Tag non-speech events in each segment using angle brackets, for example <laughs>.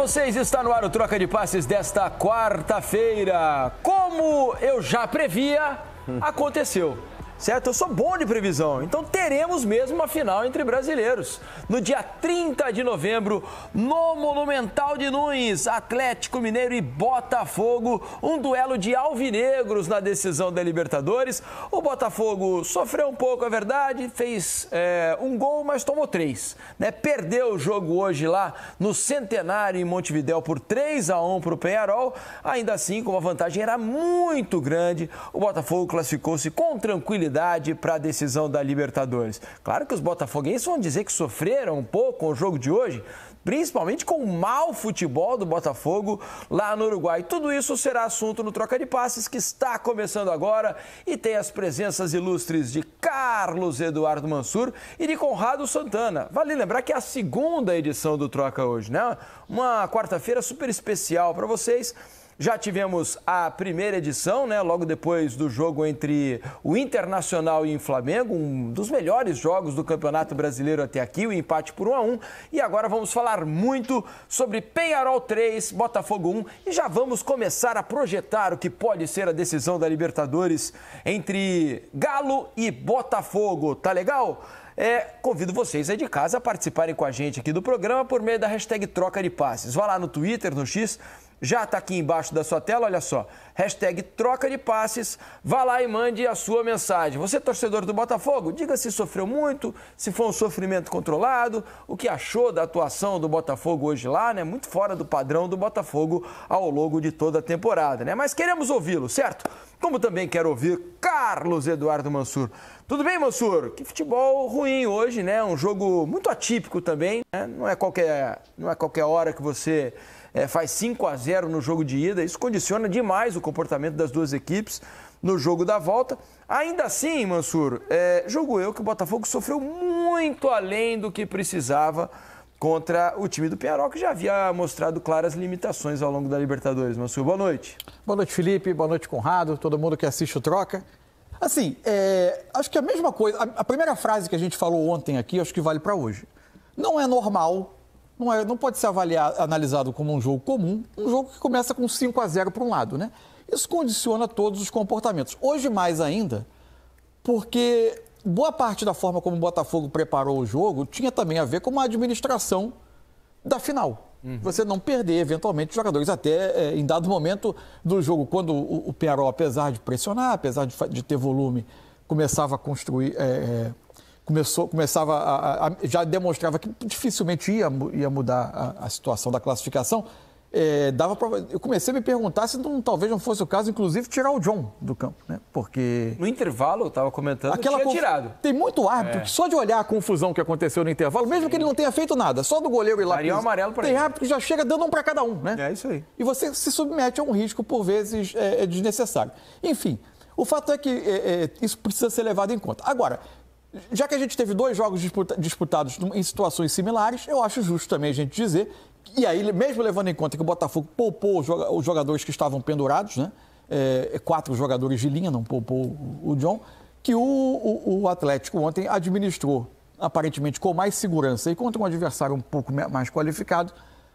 Vocês estão no ar o Troca de Passes desta quarta-feira. Como eu já previa, hum. aconteceu certo? Eu sou bom de previsão, então teremos mesmo uma final entre brasileiros. No dia 30 de novembro, no Monumental de Nunes, Atlético Mineiro e Botafogo, um duelo de alvinegros na decisão da Libertadores. O Botafogo sofreu um pouco, é verdade, fez é, um gol, mas tomou três. Né? Perdeu o jogo hoje lá no Centenário em Montevidéu por 3 a 1 para o Penharol. Ainda assim, como a vantagem era muito grande, o Botafogo classificou-se com tranquilidade para a decisão da Libertadores. Claro que os botafoguenses vão dizer que sofreram um pouco com o jogo de hoje, principalmente com o mau futebol do Botafogo lá no Uruguai. Tudo isso será assunto no Troca de Passes que está começando agora e tem as presenças ilustres de Carlos Eduardo Mansur e de Conrado Santana. Vale lembrar que é a segunda edição do Troca hoje, né? Uma quarta-feira super especial para vocês já tivemos a primeira edição, né, logo depois do jogo entre o Internacional e o Flamengo, um dos melhores jogos do Campeonato Brasileiro até aqui, o empate por 1 a 1. E agora vamos falar muito sobre Penharol 3, Botafogo 1 e já vamos começar a projetar o que pode ser a decisão da Libertadores entre Galo e Botafogo. Tá legal? É, convido vocês aí de casa a participarem com a gente aqui do programa por meio da hashtag Troca de Passes. Vá lá no Twitter, no X, já está aqui embaixo da sua tela, olha só. Hashtag troca de passes, vá lá e mande a sua mensagem. Você, torcedor do Botafogo, diga se sofreu muito, se foi um sofrimento controlado, o que achou da atuação do Botafogo hoje lá, né? Muito fora do padrão do Botafogo ao longo de toda a temporada, né? Mas queremos ouvi-lo, certo? Como também quero ouvir Carlos Eduardo Mansur. Tudo bem, Mansur? Que futebol ruim hoje, né? Um jogo muito atípico também, né? Não é qualquer, não é qualquer hora que você é, faz 5 a 0 no jogo de ida. Isso condiciona demais o comportamento das duas equipes no jogo da volta. Ainda assim, Mansur, é, jogo eu que o Botafogo sofreu muito além do que precisava contra o time do Piaró que já havia mostrado claras limitações ao longo da Libertadores. Mansur, boa noite. Boa noite, Felipe. Boa noite, Conrado. Todo mundo que assiste o Troca. Assim, é, acho que a mesma coisa. A, a primeira frase que a gente falou ontem aqui, acho que vale para hoje. Não é normal não, é, não pode ser avaliado, analisado como um jogo comum, um jogo que começa com 5 a 0 para um lado, né? Isso condiciona todos os comportamentos. Hoje mais ainda, porque boa parte da forma como o Botafogo preparou o jogo tinha também a ver com uma administração da final. Uhum. Você não perder, eventualmente, jogadores. Até é, em dado momento do jogo, quando o, o apesar de pressionar, apesar de, de ter volume, começava a construir, é, é começou, começava a, a, já demonstrava que dificilmente ia, ia mudar a, a situação da classificação. É, dava pra, eu comecei a me perguntar se não, talvez não fosse o caso, inclusive, tirar o John do campo, né? Porque. No intervalo, eu estava comentando, aquela tinha conf... tirado. Tem muito árbitro é. que só de olhar a confusão que aconteceu no intervalo, mesmo Sim. que ele não tenha feito nada, só do goleiro ir lá. Daria um amarelo tem ele. árbitro que já chega dando um para cada um, né? É isso aí. E você se submete a um risco, por vezes, é, é desnecessário. Enfim, o fato é que é, é, isso precisa ser levado em conta. Agora, já que a gente teve dois jogos disputa disputados em situações similares, eu acho justo também a gente dizer. E aí, mesmo levando em conta que o Botafogo poupou os jogadores que estavam pendurados, né? É, quatro jogadores de linha, não poupou o John, que o, o, o Atlético ontem administrou, aparentemente com mais segurança e contra um adversário um pouco mais qualificado,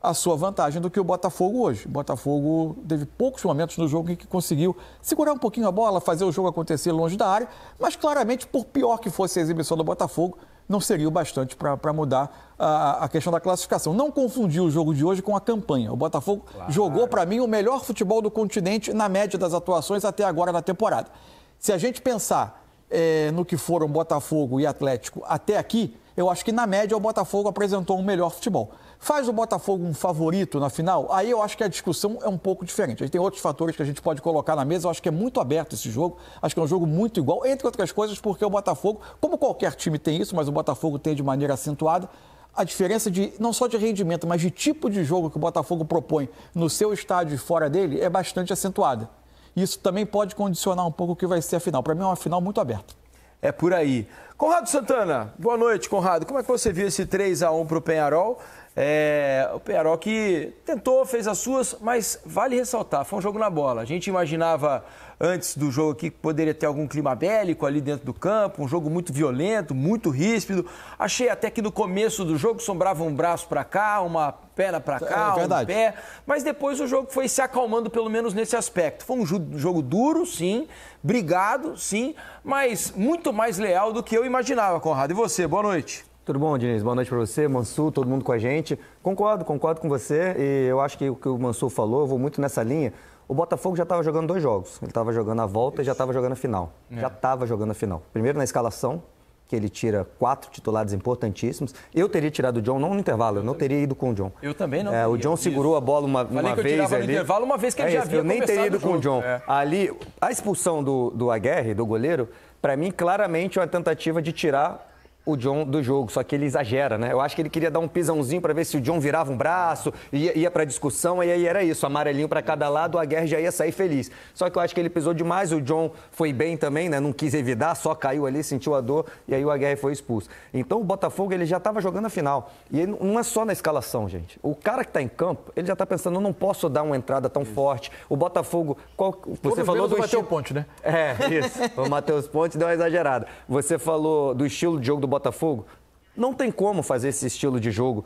a sua vantagem do que o Botafogo hoje. O Botafogo teve poucos momentos no jogo em que conseguiu segurar um pouquinho a bola, fazer o jogo acontecer longe da área, mas claramente, por pior que fosse a exibição do Botafogo, não seria o bastante para mudar a, a, questão da classificação. Não confundir o jogo de hoje com a campanha. O Botafogo claro. jogou, para mim, o melhor futebol do continente na média das atuações até agora na temporada. Se a gente pensar é, no que foram Botafogo e Atlético até aqui, eu acho que na média o Botafogo apresentou um melhor futebol. Faz o Botafogo um favorito na final? Aí eu acho que a discussão é um pouco diferente. A gente tem outros fatores que a gente pode colocar na mesa. Eu acho que é muito aberto esse jogo. Acho que é um jogo muito igual, entre outras coisas, porque o Botafogo, como qualquer time tem isso, mas o Botafogo tem de maneira acentuada, a diferença de não só de rendimento, mas de tipo de jogo que o Botafogo propõe no seu estádio e fora dele é bastante acentuada. Isso também pode condicionar um pouco o que vai ser a final. Para mim é uma final muito aberta é por aí. Conrado Santana, boa noite, Conrado. Como é que você viu esse 3 a 1 para o Penharol é, o Peró que tentou, fez as suas, mas vale ressaltar, foi um jogo na bola. A gente imaginava antes do jogo aqui que poderia ter algum clima bélico ali dentro do campo, um jogo muito violento, muito ríspido. Achei até que no começo do jogo sombrava um braço para cá, uma perna para é, é cá, é um pé, mas depois o jogo foi se acalmando pelo menos nesse aspecto. Foi um jogo duro, sim, brigado, sim, mas muito mais leal do que eu imaginava, Conrado. E você, boa noite. Tudo bom, Diniz? Boa noite para você, Mansur, todo mundo com a gente. Concordo, concordo com você e eu acho que o que o Mansur falou, eu vou muito nessa linha. O Botafogo já estava jogando dois jogos. Ele estava jogando a volta e já estava jogando a final. É. Já estava jogando a final. Primeiro na escalação, que ele tira quatro titulares importantíssimos. Eu teria tirado o John, não no intervalo, eu não teria ido com o John. Eu também não. É, o John segurou isso. a bola uma, uma que eu vez ali. No intervalo uma vez que é ele isso, já havia Eu nem teria ido com o John. É. Ali, a expulsão do, do Aguerre, do goleiro, para mim claramente é uma tentativa de tirar o John do jogo, só que ele exagera, né? Eu acho que ele queria dar um pisãozinho para ver se o John virava um braço, ia, ia para discussão, e aí era isso, amarelinho para cada lado, a guerra já ia sair feliz. Só que eu acho que ele pisou demais, o John foi bem também, né? Não quis evitar, só caiu ali, sentiu a dor, e aí o Aguirre foi expulso. Então o Botafogo, ele já estava jogando a final. E não é só na escalação, gente. O cara que está em campo, ele já está pensando, eu não posso dar uma entrada tão isso. forte. O Botafogo, qual... você falou do Matheus Ponte, né? É, isso. o Matheus Ponte deu uma exagerada. Você falou do estilo de jogo do Botafogo Botafogo, não tem como fazer esse estilo de jogo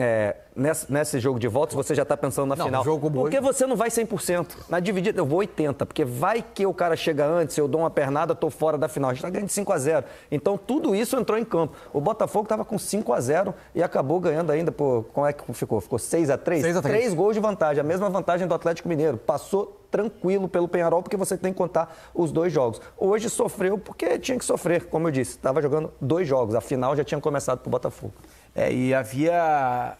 é, nesse, nesse, jogo de volta, você já está pensando na não, final. Jogo Porque você não vai 100%. Na dividida, eu vou 80%, porque vai que o cara chega antes, eu dou uma pernada, estou fora da final. A gente está ganhando de 5 a 0 Então, tudo isso entrou em campo. O Botafogo estava com 5 a 0 e acabou ganhando ainda por... Como é que ficou? Ficou 6 a 3 6 a 3 3 gols de vantagem, a mesma vantagem do Atlético Mineiro. Passou tranquilo pelo Penharol, porque você tem que contar os dois jogos. Hoje sofreu porque tinha que sofrer, como eu disse, estava jogando dois jogos, a final já tinha começado para o Botafogo. É, e havia,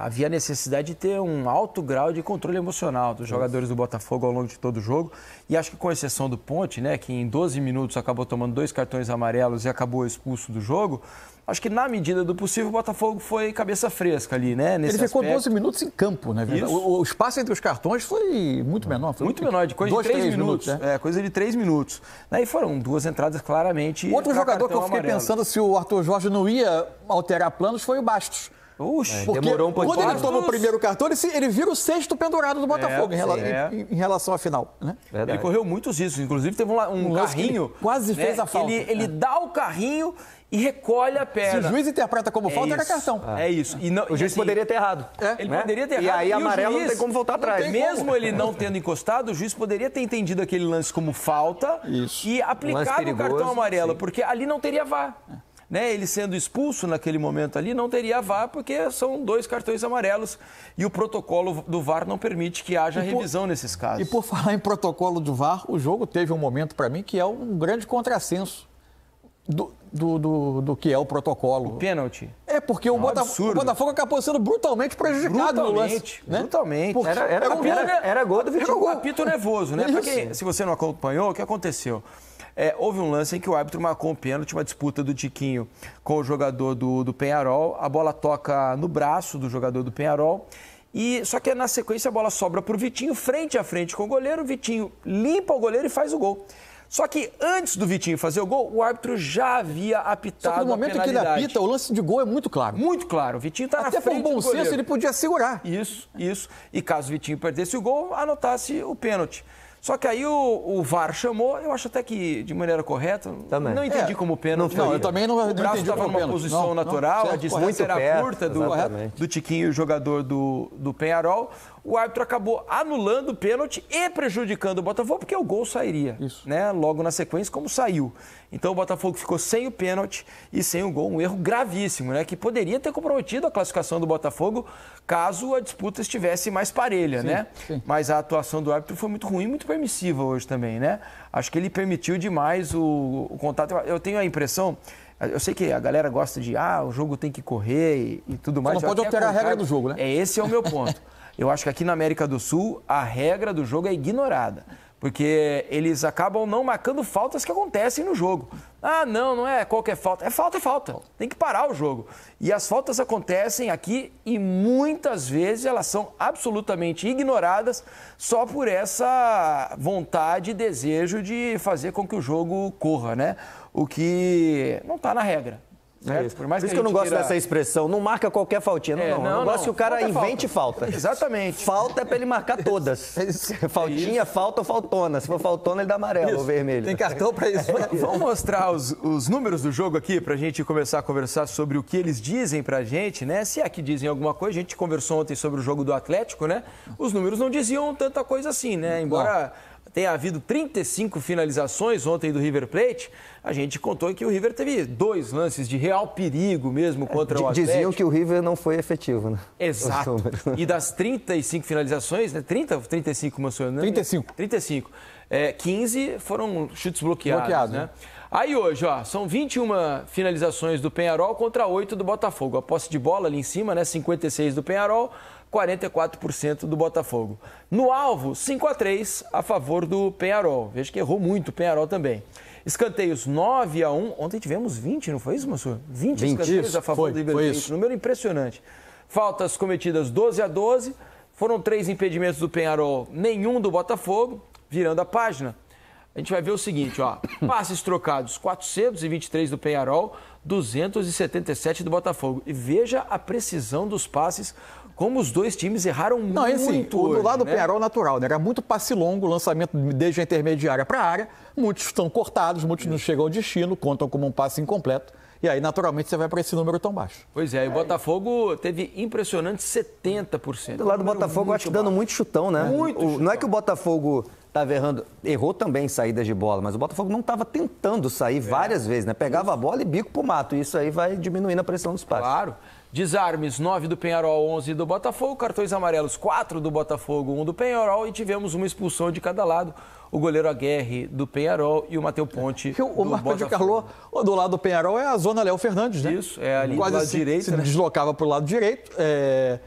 havia necessidade de ter um alto grau de controle emocional dos jogadores do Botafogo ao longo de todo o jogo. E acho que com exceção do Ponte, né, que em 12 minutos acabou tomando dois cartões amarelos e acabou expulso do jogo, Acho que na medida do possível o Botafogo foi cabeça fresca ali, né? Nesse Ele ficou aspecto. 12 minutos em campo, né? O, o, espaço entre os cartões foi muito menor. Foi muito menor, de coisa dois, de 3 minutos. minutos né? É, coisa de 3 minutos. Né, e foram duas entradas claramente. Outro jogador que eu fiquei amarelo. pensando se o Arthur Jorge não ia alterar planos foi o Bastos. Oxi, é, demorou um pouquinho. Quando ele toma o primeiro cartão, ele, se, ele vira o sexto pendurado do Botafogo é, em, em, é. em, relação à final. Né? Ele correu muitos riscos. Inclusive, teve um, um, um carrinho. Quase né? fez a falta. Ele, ele é. dá o carrinho e recolhe a perna. Se o juiz interpreta como é falta, é era cartão. É, é isso. E não, o juiz assim, poderia ter errado. É. Ele né? poderia ter errado. E aí, e amarelo, juiz, não tem como voltar atrás. Mesmo como. ele não tendo encostado, o juiz poderia ter entendido aquele lance como falta isso. e aplicado um o cartão amarelo, sim. porque ali não teria vá né, ele sendo expulso naquele momento ali, não teria VAR, porque são dois cartões amarelos e o protocolo do VAR não permite que haja por, revisão nesses casos. E por falar em protocolo do VAR, o jogo teve um momento para mim que é um grande contrassenso do, do, do, do que é o protocolo. O pênalti. É, porque o, é Botafogo, o Botafogo acabou sendo brutalmente prejudicado brutalmente, no lance. Brutalmente, né? Era, era, era, era, gol do Vitinho. Era um apito nervoso, né? Porque, se você não acompanhou, o que aconteceu? É, houve um lance em que o árbitro marcou um pênalti, uma disputa do Tiquinho com o jogador do, do Penharol. A bola toca no braço do jogador do Penharol. E só que é na sequência a bola sobra para o Vitinho, frente a frente com o goleiro. O Vitinho limpa o goleiro e faz o gol. Só que antes do Vitinho fazer o gol, o árbitro já havia apitado. Só que no momento que ele apita, o lance de gol é muito claro. Muito claro. O Vitinho está na frente. Até por bom senso, ele podia segurar. Isso, isso. E caso o Vitinho perdesse o gol, anotasse o pênalti. Só que aí o, o, VAR chamou, eu acho até que de maneira correta. Também. Não entendi é, como pênalti. Não, eu também não, não O braço estava numa posição não, natural, não, certo, a distância era perto, curta do, do, Tiquinho, jogador do, do Penharol o árbitro acabou anulando o pênalti e prejudicando o Botafogo, porque o gol sairia. Isso. Né? Logo na sequência, como saiu. Então o Botafogo ficou sem o pênalti e sem o gol, um erro gravíssimo, né? Que poderia ter comprometido a classificação do Botafogo caso a disputa estivesse mais parelha, sim, né? Sim. Mas a atuação do árbitro foi muito ruim, muito permissiva hoje também, né? Acho que ele permitiu demais o, o contato. Eu tenho a impressão eu sei que a galera gosta de, ah, o jogo tem que correr e, e tudo mais. Você não pode alterar a regra do jogo, né? É, esse é o meu ponto. <laughs> Eu acho que aqui na América do Sul a regra do jogo é ignorada. Porque eles acabam não marcando faltas que acontecem no jogo. Ah, não, não é qualquer falta. É falta, é falta. Tem que parar o jogo. E as faltas acontecem aqui e muitas vezes elas são absolutamente ignoradas só por essa vontade e desejo de fazer com que o jogo corra, né? O que não está na regra. Certo? É, é Por, mais Por isso que, que eu não gosto tira... dessa expressão, não marca qualquer faltinha. Não, é, não, não, eu não gosto não. que o cara falta invente falta. falta. Exatamente. Falta é para ele marcar todas. <laughs> É <laughs> faltinha, falta ou faltona. Se for faltona, ele dá amarelo isso. ou vermelho. Tem cartão para <laughs> é isso. Vamos mostrar os, os números do jogo aqui para a gente começar a conversar sobre o que eles dizem para a gente, né? Se aqui dizem alguma coisa, a gente conversou ontem sobre o jogo do Atlético, né? Os números não diziam tanta coisa assim, né? Embora tenha havido 35 finalizações ontem do River Plate, a gente contou que o River teve dois lances de real perigo mesmo é, contra o Atlético. Diziam que o River não foi efetivo, né? Exato. E das 35 finalizações, né? 30 35, Mansour? Né? 35. 35. É, 15 foram chutes bloqueados, Bloqueado, né? né? Aí hoje, ó, são 21 finalizações do Penharol contra 8 do Botafogo. A posse de bola ali em cima, né? 56 do Penharol, 44% do Botafogo. No alvo, 5 a 3 a favor do Penharol. Veja que errou muito o Penharol também. Escanteios 9 a 1. Ontem tivemos 20, não foi isso, Mansur? 20, 20 escanteios isso. a favor foi, do Ribeirão. Número impressionante. Faltas cometidas 12 a 12. Foram três impedimentos do Penharol, nenhum do Botafogo. Virando a página, a gente vai ver o seguinte, ó. <coughs> Passes trocados, 423 do Penharol, 277 do Botafogo. E veja a precisão dos passes como os dois times erraram não, assim, muito. Assim, hoje, do lado né? do Penharol natural, né? Era muito passe longo, lançamento desde a intermediária para a área. Muitos estão cortados, muitos não chegam ao destino, contam como um passe incompleto. E aí, naturalmente, você vai para esse número tão baixo. Pois é, e o Botafogo teve impressionante 70%. Do lado do Botafogo, acho que dando muito chutão, né? Muito o, chutão. Não é que o Botafogo estava errando, errou também em saídas de bola, mas o Botafogo não estava tentando sair é. várias vezes, né? Pegava a bola e bico pro mato. E isso aí vai diminuindo a pressão dos passes. Claro. Desarmes, 9 do Penharol, 11 do Botafogo. Cartões amarelos, 4 do Botafogo, 1 do Penharol. E tivemos uma expulsão de cada lado. O goleiro Aguerre do Penharol e o Mateu Ponte. É. O, do o Marco Botafogo. de Carlo, do lado do Penharol, é a zona Léo Fernandes, né? Isso, é ali Quase do lado se, direito. Se né? deslocava para o lado direito. É,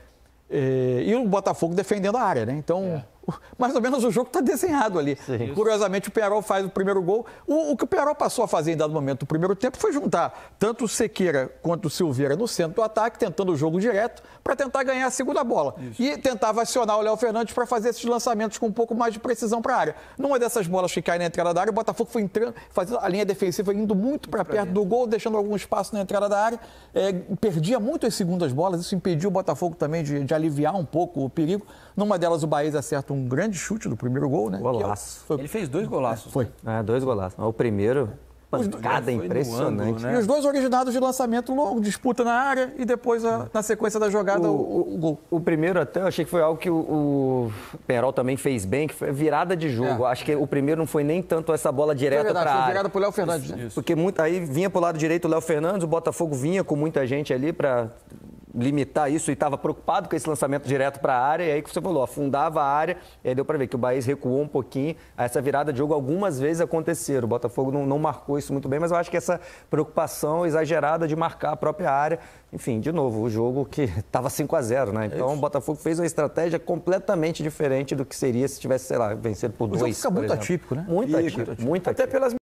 é, e o Botafogo defendendo a área, né? Então. É mais ou menos o jogo está desenhado ali. Sim. Curiosamente, o Penarol faz o primeiro gol. O, o que o Penarol passou a fazer em dado momento do primeiro tempo foi juntar tanto o Sequeira quanto o Silveira no centro do ataque, tentando o jogo direto, para tentar ganhar a segunda bola. Isso. E tentava acionar o Léo Fernandes para fazer esses lançamentos com um pouco mais de precisão para a área. Numa dessas bolas que cai na entrada da área, o Botafogo foi entrando, fazendo a linha defensiva indo muito para perto do gol, deixando algum espaço na entrada da área. É, perdia muito as segundas bolas, isso impediu o Botafogo também de, de aliviar um pouco o perigo. Numa delas, o Bahia acerta um um grande chute do primeiro gol, né? Golaço. Foi... Ele fez dois golaços. Foi. Né? É, dois golaços. É o primeiro, pancada impressionante. Né? né? E os dois originados de lançamento longo, disputa na área e depois a, na sequência da jogada o, o, o, gol. O primeiro até eu achei que foi algo que o, o Penarol também fez bem, que foi virada de jogo. É. Acho que o primeiro não foi nem tanto essa bola direta para área. virada pro Léo Fernandes. Isso, né? Isso. Porque muito, aí vinha pro lado direito o Léo Fernandes, o Botafogo vinha com muita gente ali para limitar isso e estava preocupado com esse lançamento direto para a área, e aí que você falou, afundava a área, e aí deu para ver que o Bahia recuou um pouquinho. Essa virada de jogo algumas vezes aconteceram. O Botafogo não, não marcou isso muito bem, mas eu acho que essa preocupação exagerada de marcar a própria área enfim, de novo, o jogo que estava <laughs> 5 a 0 né? É então é o Botafogo fez uma estratégia completamente diferente do que seria se tivesse, sei lá, vencido por é dois. Isso fica muito atípico, né? Muito e, atípico. Até pelas